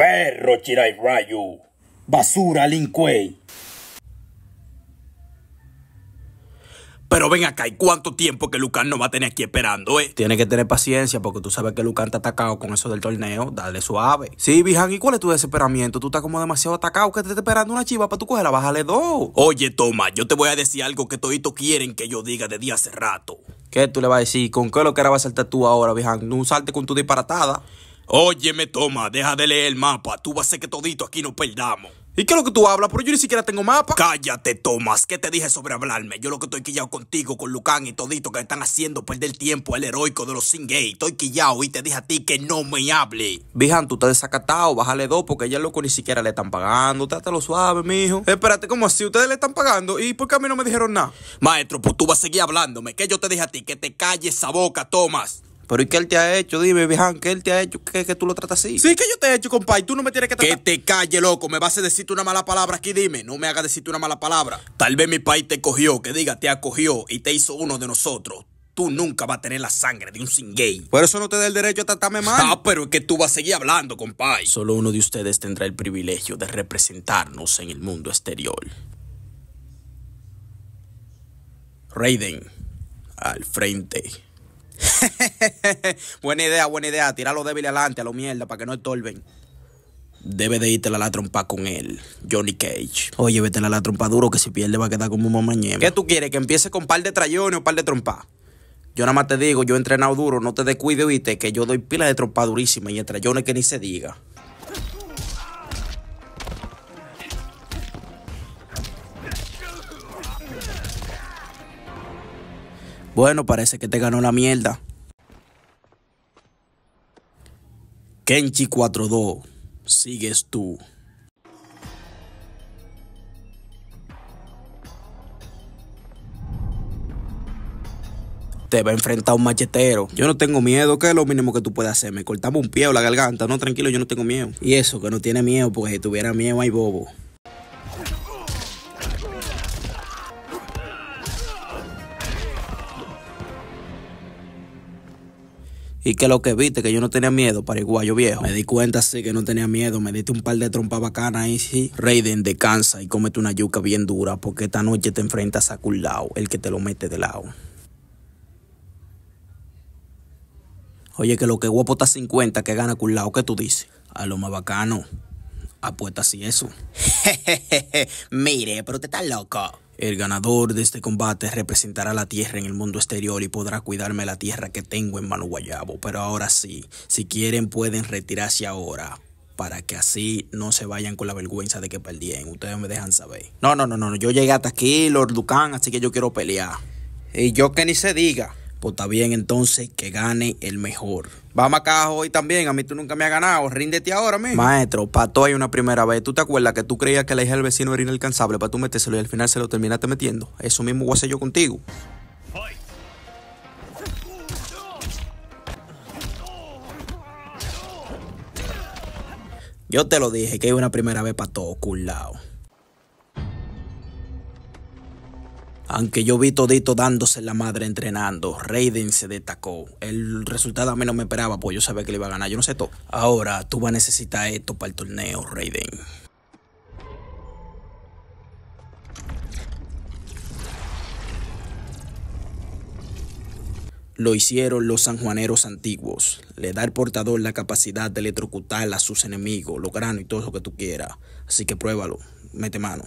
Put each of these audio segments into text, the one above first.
Perro Chirai Rayo! Basura Lincuey. Pero ven acá, ¿y cuánto tiempo que Lucan no va a tener aquí esperando, eh? Tiene que tener paciencia porque tú sabes que Lucan está atacado con eso del torneo. Dale suave. Sí, Bijan, ¿y cuál es tu desesperamiento? Tú estás como demasiado atacado que te está esperando una chiva para tú cogerla. Bájale dos. Oye, toma, yo te voy a decir algo que todito quieren que yo diga de día hace rato. ¿Qué tú le vas a decir? ¿Con qué lo que era vas a saltar tú ahora, Bijan? No salte con tu disparatada. Óyeme, toma, deja de leer el mapa. Tú vas a hacer que todito aquí nos perdamos. ¿Y qué es lo que tú hablas? Pero yo ni siquiera tengo mapa. Cállate, Tomás. ¿Qué te dije sobre hablarme? Yo lo que estoy quillado contigo, con Lucán y todito que están haciendo perder tiempo el heroico de los sin gay. Estoy quillado y te dije a ti que no me hable. Bijan, tú estás desacatado. Bájale dos porque ya loco ni siquiera le están pagando. lo suave, mijo. Espérate, ¿cómo así? ¿Ustedes le están pagando? ¿Y por qué a mí no me dijeron nada? Maestro, pues tú vas a seguir hablándome. ¿Qué yo te dije a ti que te calles esa boca, Tomás. Pero ¿y qué él te ha hecho? Dime, vieja. ¿qué él te ha hecho? ¿Qué, que tú lo tratas así? Sí, que yo te he hecho, compadre. Tú no me tienes que tratar. Que te calle, loco. Me vas a decirte una mala palabra aquí, dime. No me hagas decirte una mala palabra. Tal vez mi país te cogió, que diga, te acogió y te hizo uno de nosotros tú nunca vas a tener la sangre de un sin gay. Por eso no te da el derecho a tratarme mal. Ah, pero es que tú vas a seguir hablando, compadre. Solo uno de ustedes tendrá el privilegio de representarnos en el mundo exterior. Raiden, al frente. buena idea, buena idea. Tirar los débiles adelante, a los mierda, para que no estorben. Debe de irte a la trompa con él, Johnny Cage. Oye, vete a la trompa duro que si pierde va a quedar como un mamañema. ¿Qué tú quieres? ¿Que empiece con par de trayones o par de trompa Yo nada más te digo, yo he entrenado duro, no te descuides, viste, que yo doy pila de trompa durísima y de trayones que ni se diga. Bueno, parece que te ganó la mierda. Kenchi 4-2, sigues tú. te va a enfrentar un machetero. Yo no tengo miedo, que es lo mínimo que tú puedes hacer. Me cortamos un pie o la garganta. No, tranquilo, yo no tengo miedo. Y eso, que no tiene miedo, porque si tuviera miedo hay bobo. que lo que viste, que yo no tenía miedo, Para yo viejo. Me di cuenta, sí, que no tenía miedo. Me diste un par de trompas bacanas ahí, sí. Raiden, descansa y cómete una yuca bien dura, porque esta noche te enfrentas a lado el que te lo mete de lado. Oye, que lo que guapo está 50, que gana lado Que tú dices? A lo más bacano. Apuesta así eso. Mire, pero te estás loco. El ganador de este combate representará la tierra en el mundo exterior y podrá cuidarme la tierra que tengo en Manu Guayabo. Pero ahora sí, si quieren pueden retirarse ahora para que así no se vayan con la vergüenza de que perdíen. Ustedes me dejan saber. No, no, no, no, yo llegué hasta aquí, Lord Ducan, así que yo quiero pelear. Y yo que ni se diga. Pues está bien entonces que gane el mejor. Vamos acá hoy también, a mí tú nunca me has ganado, ríndete ahora, mismo. Maestro, para todo hay una primera vez. ¿Tú te acuerdas que tú creías que la hija del vecino era inalcanzable para tú metérselo y al final se lo terminaste metiendo? Eso mismo voy a hacer yo contigo. Yo te lo dije que hay una primera vez para todo, culado. Aunque yo vi todito dándose la madre entrenando, Raiden se destacó. El resultado a mí no me esperaba, pues yo sabía que le iba a ganar, yo no sé todo. Ahora tú vas a necesitar esto para el torneo, Raiden. Lo hicieron los sanjuaneros antiguos. Le da el portador la capacidad de electrocutar a sus enemigos, los granos y todo lo que tú quieras. Así que pruébalo, mete mano.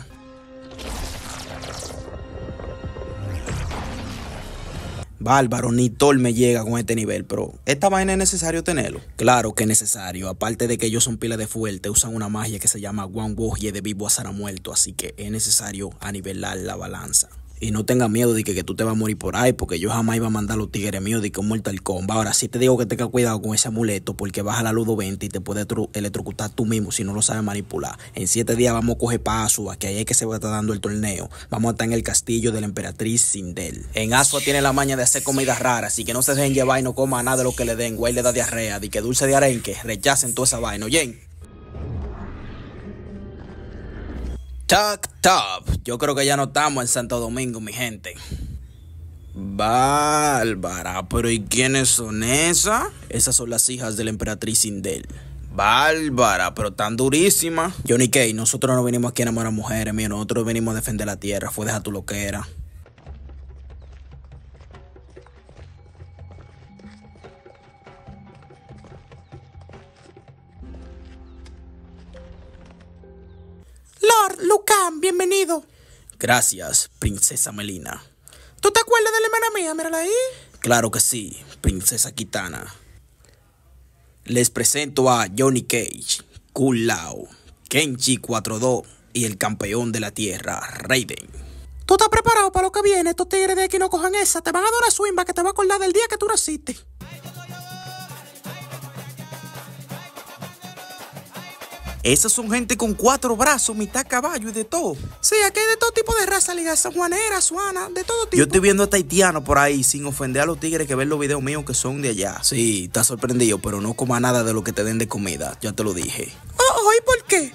Bárbaro, ni Thor me llega con este nivel, pero esta vaina es necesario tenerlo. Claro que es necesario, aparte de que ellos son pilas de fuerte, usan una magia que se llama One y de vivo a Sara muerto, así que es necesario a nivelar la balanza. Y no tengas miedo de que, tú te vas a morir por ahí, porque yo jamás iba a mandar a los tigres míos de que un Mortal comba. Ahora sí te digo que tengas cuidado con ese amuleto, porque baja la Ludo 20 y te puede electrocutar tú mismo si no lo sabes manipular. En siete días vamos a coger paso, que ahí es que se va a estar dando el torneo. Vamos a estar en el castillo de la emperatriz Sindel. En Asua tiene la maña de hacer comidas raras, así que no se dejen llevar y no coma nada de lo que le den. Güey le da diarrea, de que dulce de arenque, rechacen toda esa vaina, oyen. Top. Yo creo que ya no estamos en Santo Domingo, mi gente. Bárbara, pero ¿y quiénes son esas? Esas son las hijas de la emperatriz Indel. Bárbara, pero tan durísima. Johnny Kay, nosotros no venimos aquí a enamorar mujeres, mío. Nosotros venimos a defender la tierra. Fue deja tu loquera. Lucan, bienvenido. Gracias, princesa Melina. ¿Tú te acuerdas de la hermana mía? Mírala ahí. Claro que sí, princesa Kitana. Les presento a Johnny Cage, Kun Lao, 4-2 y el campeón de la tierra, Raiden. ¿Tú estás preparado para lo que viene? Estos tigres de aquí no cojan esa. Te van a dar una swimba que te va a acordar del día que tú naciste. Esas son gente con cuatro brazos, mitad caballo y de todo. Sí, aquí hay de todo tipo de raza, liga sanjuaneras, suana, de todo tipo. Yo estoy viendo a taitiano por ahí, sin ofender a los tigres que ven los videos míos que son de allá. Sí, está sorprendido, pero no coma nada de lo que te den de comida, ya te lo dije. Oh, oh ¿y por qué?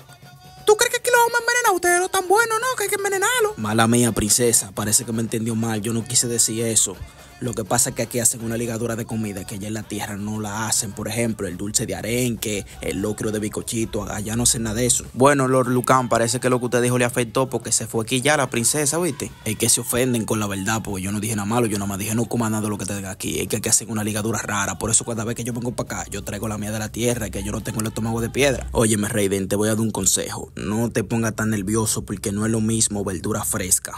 ¿Tú crees que aquí lo vamos a envenenar? Ustedes no tan bueno, ¿no? Que hay que envenenarlo. Mala mía, princesa. Parece que me entendió mal. Yo no quise decir eso. Lo que pasa es que aquí hacen una ligadura de comida que allá en la tierra no la hacen. Por ejemplo, el dulce de arenque, el locro de bicochito, allá no hacen nada de eso. Bueno, Lord Lucan, parece que lo que usted dijo le afectó porque se fue aquí ya la princesa, ¿viste? Es que se ofenden con la verdad, porque yo no dije nada malo, yo nada más dije no coma nada de lo que te tenga aquí. Es que aquí hacen una ligadura rara. Por eso cada vez que yo vengo para acá, yo traigo la mía de la tierra, que yo no tengo el estómago de piedra. Óyeme, Raiden, te voy a dar un consejo. No te pongas tan nervioso porque no es lo mismo verdura fresca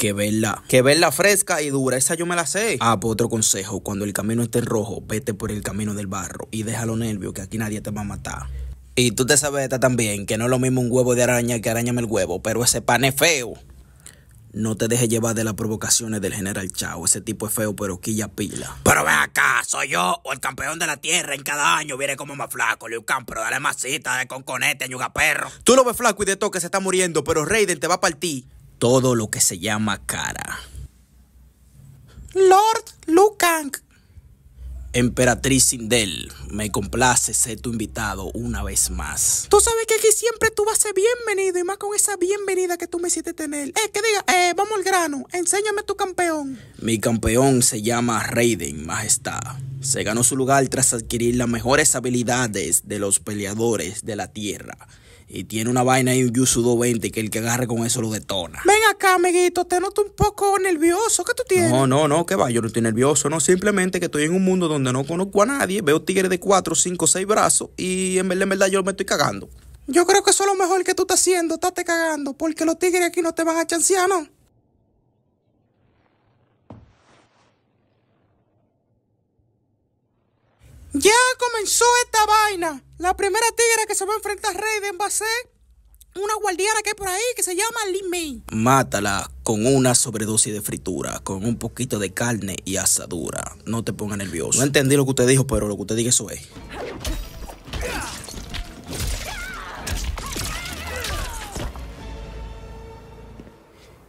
que verla. Que verla fresca y dura, esa yo me la sé. Ah, pues otro consejo, cuando el camino esté en rojo, vete por el camino del barro y déjalo nervio que aquí nadie te va a matar. Y tú te sabes esta también, que no es lo mismo un huevo de araña que arañame el huevo, pero ese pan es feo. No te dejes llevar de las provocaciones del general Chao. Ese tipo es feo, pero quilla pila. Pero ve acá, soy yo, o el campeón de la tierra. En cada año viene como más flaco, Leucán, pero dale masita, de conconete, añuga perro. Tú lo ves flaco y de toque se está muriendo, pero Raiden te va a partir todo lo que se llama cara. Lord Lukang Emperatriz Sindel, me complace ser tu invitado una vez más. Tú sabes que aquí siempre tú vas a ser bienvenido y más con esa bienvenida que tú me hiciste tener. Eh, que diga, eh, vamos al grano, enséñame tu campeón. Mi campeón se llama Raiden, Majestad. Se ganó su lugar tras adquirir las mejores habilidades de los peleadores de la Tierra y tiene una vaina y un Yusu 220 que el que agarre con eso lo detona. Ven acá, amiguito, te noto un poco nervioso. ¿Qué tú tienes? No, no, no, que va, yo no estoy nervioso, no. Simplemente que estoy en un mundo donde no conozco a nadie, veo tigres de 4, 5, 6 brazos y en verdad, yo me estoy cagando. Yo creo que eso es lo mejor que tú estás haciendo, estás cagando, porque los tigres aquí no te van a chancear, ¿no? Ya comenzó esta vaina. La primera tigre que se va a enfrentar a Raiden va a ser una guardiana que hay por ahí que se llama Mei. Mátala con una sobredosis de fritura, con un poquito de carne y asadura. No te pongas nervioso. No entendí lo que usted dijo, pero lo que usted diga eso es.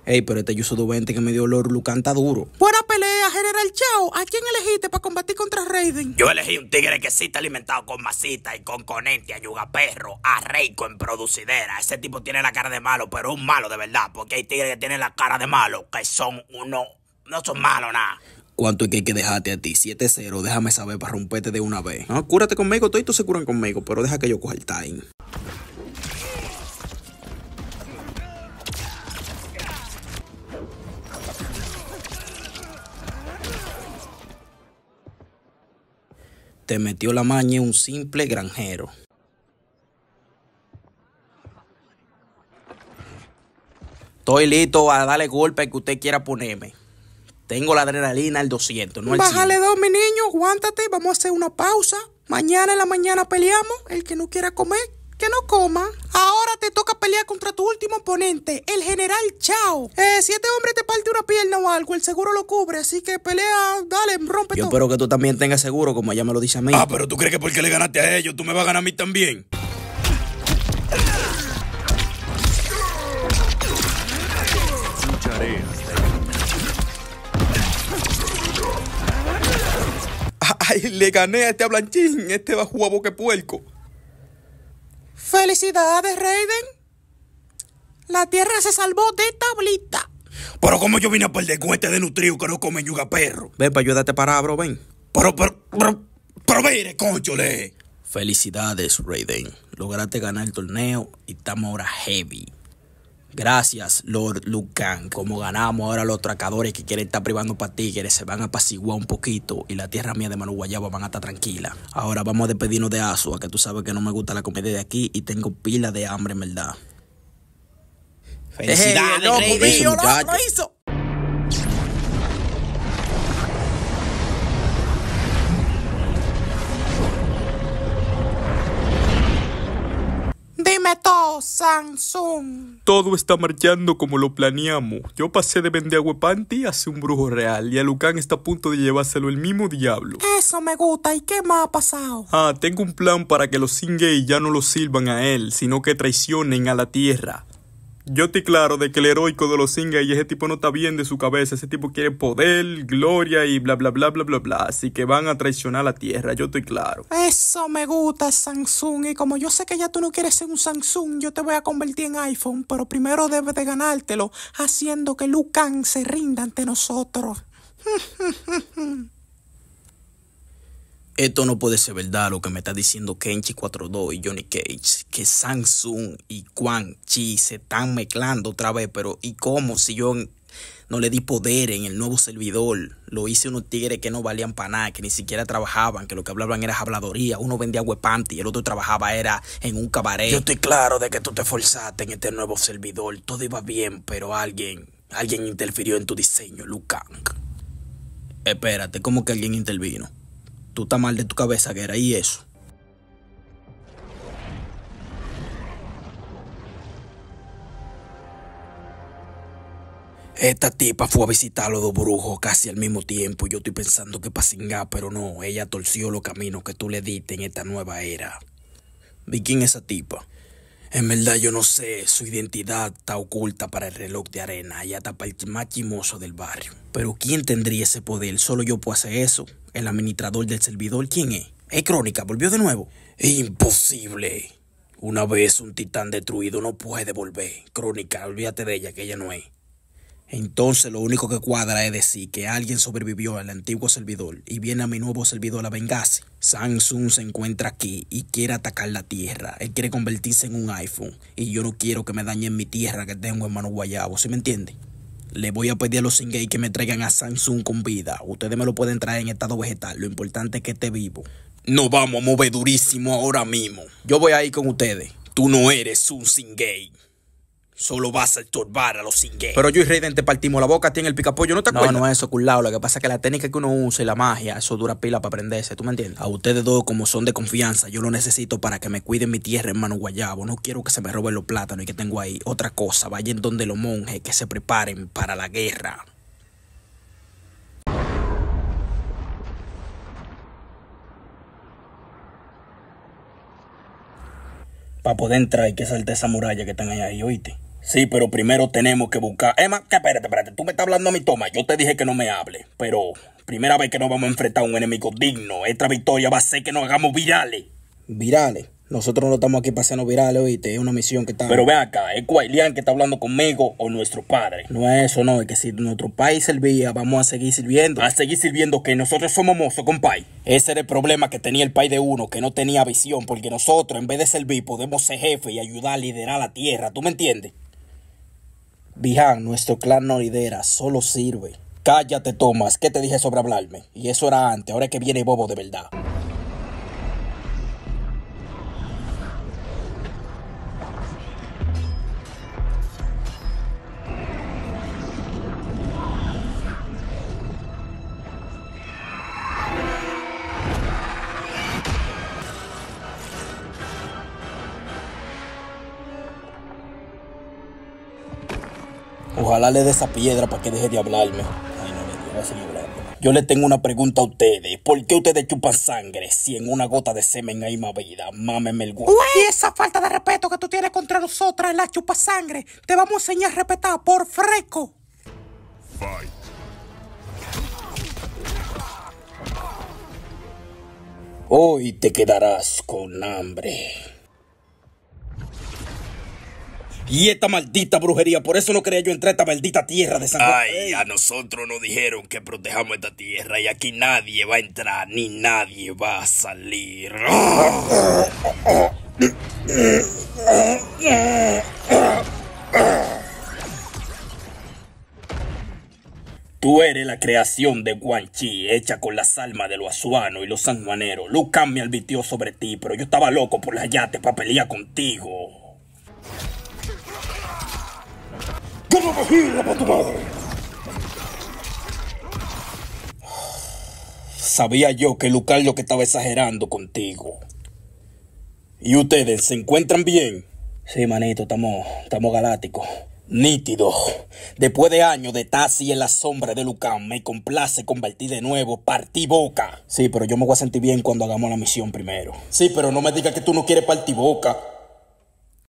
Ey, pero este Yuso 20 que me dio olor lucanta duro. Bueno, a General Chao, ¿a quién elegiste para combatir contra Raiden? Yo elegí un tigre que sí está alimentado con masita y con conente, ayuga perro a Reiko en producidera. Ese tipo tiene la cara de malo, pero un malo de verdad, porque hay tigres que tienen la cara de malo, que son uno, no son malos nada. ¿Cuánto es que hay que dejarte a ti? 7-0, déjame saber para romperte de una vez. No, ah, cúrate conmigo, todos se curan conmigo, pero deja que yo coja el time. te metió la maña un simple granjero. Estoy listo a darle golpe que usted quiera ponerme. Tengo la adrenalina al 200, no al Bájale dos, mi niño, aguántate, vamos a hacer una pausa. Mañana en la mañana peleamos, el que no quiera comer, que no coma. Ahora te toca pelear contra tu último oponente, el general Chao. Eh, si este hombre te parte una pierna o algo, el seguro lo cubre, así que pelea, dale, rompe Yo espero que tú también tengas seguro, como ella me lo dice a mí. Ah, pero tú crees que porque le ganaste a ellos, tú me vas a ganar a mí también. Ay, le gané a este ablanchín, este va a boque puerco. Felicidades, Raiden. La tierra se salvó de tablita. Pero como yo vine a perder con de este denutrio que no come yuga perro. Ven para ayudarte para, abro, ven. Pero, pero, pero, pero mire, conchole. Felicidades, Raiden. Lograste ganar el torneo y estamos ahora heavy. Gracias, Lord Lucan. Como ganamos ahora los tracadores que quieren estar privando para tigres, se van a apaciguar un poquito y la tierra mía de Manu Guayaba van a estar tranquila. Ahora vamos a despedirnos de Azua, que tú sabes que no me gusta la comida de aquí y tengo pila de hambre, en verdad. Felicidades, no, no hizo. Samsung. Todo está marchando como lo planeamos. Yo pasé de Panty a ser un brujo real y a Lucan está a punto de llevárselo el mismo diablo. Eso me gusta. ¿Y qué más ha pasado? Ah, tengo un plan para que los Singay ya no lo sirvan a él, sino que traicionen a la tierra. Yo estoy claro de que el heroico de los Singa y ese tipo no está bien de su cabeza. Ese tipo quiere poder, gloria y bla, bla, bla, bla, bla, bla. Así que van a traicionar la tierra, yo estoy claro. Eso me gusta, Samsung. Y como yo sé que ya tú no quieres ser un Samsung, yo te voy a convertir en iPhone. Pero primero debes de ganártelo haciendo que Lucan se rinda ante nosotros. Esto no puede ser verdad lo que me está diciendo Kenchi 42 y Johnny Cage, que Samsung y Quan Chi se están mezclando otra vez, pero ¿y cómo si yo no le di poder en el nuevo servidor? Lo hice unos tigres que no valían para nada, que ni siquiera trabajaban, que lo que hablaban era habladoría, uno vendía huepanti y el otro trabajaba era en un cabaret. Yo estoy claro de que tú te forzaste en este nuevo servidor, todo iba bien, pero alguien, alguien interfirió en tu diseño, Lukang. Espérate, ¿cómo que alguien intervino? Tú estás mal de tu cabeza, Guerra, y eso. Esta tipa fue a visitar a los dos brujos casi al mismo tiempo. Yo estoy pensando que pasinga, pero no, ella torció los caminos que tú le diste en esta nueva era. ¿Y quién es esa tipa? En verdad yo no sé, su identidad está oculta para el reloj de arena y hasta para el más chimoso del barrio. Pero ¿quién tendría ese poder? Solo yo puedo hacer eso. El administrador del servidor, ¿quién es? ¡Eh, Crónica, volvió de nuevo. Imposible. Una vez un titán destruido no puede volver. Crónica, olvídate de ella, que ella no es. Entonces lo único que cuadra es decir que alguien sobrevivió al antiguo servidor y viene a mi nuevo servidor a vengarse. Samsung se encuentra aquí y quiere atacar la tierra. Él quiere convertirse en un iPhone y yo no quiero que me dañen mi tierra que tengo en mano Guayabo, ¿sí me entiende? Le voy a pedir a los gay que me traigan a Samsung con vida. Ustedes me lo pueden traer en estado vegetal. Lo importante es que esté vivo. Nos vamos a mover durísimo ahora mismo. Yo voy a ir con ustedes. Tú no eres un Singay. Solo vas a estorbar a los cingues Pero yo y Raiden te partimos la boca, tiene el picapollo, ¿no te acuerdas? No, no es eso, culado. Lo que pasa es que la técnica que uno usa y la magia, eso dura pila para aprenderse, ¿tú me entiendes? A ustedes dos, como son de confianza, yo lo necesito para que me cuiden mi tierra, hermano Guayabo. No quiero que se me roben los plátanos y que tengo ahí. Otra cosa, vayan donde los monjes que se preparen para la guerra. Para poder entrar hay que saltar esa muralla que están ahí, oíste. Sí, pero primero tenemos que buscar. Emma, que espérate, espérate. Tú me estás hablando a mi toma. Yo te dije que no me hable. Pero primera vez que nos vamos a enfrentar a un enemigo digno. Esta victoria va a ser que nos hagamos virales. Virales. Nosotros no estamos aquí para hacernos virales, oíste. Es una misión que está. Pero ve acá, ¿es Guaylián que está hablando conmigo o nuestro padre? No es eso, no. Es que si nuestro país servía, vamos a seguir sirviendo. A seguir sirviendo, que nosotros somos mozos, compay. Ese era el problema que tenía el país de uno, que no tenía visión, porque nosotros, en vez de servir, podemos ser jefe y ayudar a liderar la tierra. ¿Tú me entiendes? Bihan, nuestro clan no lidera, solo sirve. Cállate, Tomás. ¿Qué te dije sobre hablarme? Y eso era antes, ahora que viene bobo de verdad. Ojalá le dé esa piedra para que deje de hablarme. Ay, no me va a seguir hablando. Yo le tengo una pregunta a ustedes. ¿Por qué ustedes chupan sangre si en una gota de semen hay más vida? Mámeme el gusto. Y esa falta de respeto que tú tienes contra nosotras, en la chupa sangre. Te vamos a enseñar a respetar por freco. Hoy te quedarás con hambre y esta maldita brujería. Por eso no quería yo entrar a esta maldita tierra de San Juan. Ay, a nosotros nos dijeron que protejamos esta tierra y aquí nadie va a entrar ni nadie va a salir. Tú eres la creación de Guanchi, hecha con las almas de los azuano y los sanjuaneros. Lucan me albitió sobre ti, pero yo estaba loco por las yates para pelear contigo. gira para tu madre! Sabía yo que lo que estaba exagerando contigo. ¿Y ustedes se encuentran bien? Sí, manito, estamos, estamos galácticos. Nítido. Después de años de Tassi en la sombra de Lucán, me complace convertir de nuevo, partí boca. Sí, pero yo me voy a sentir bien cuando hagamos la misión primero. Sí, pero no me digas que tú no quieres Partiboca. boca.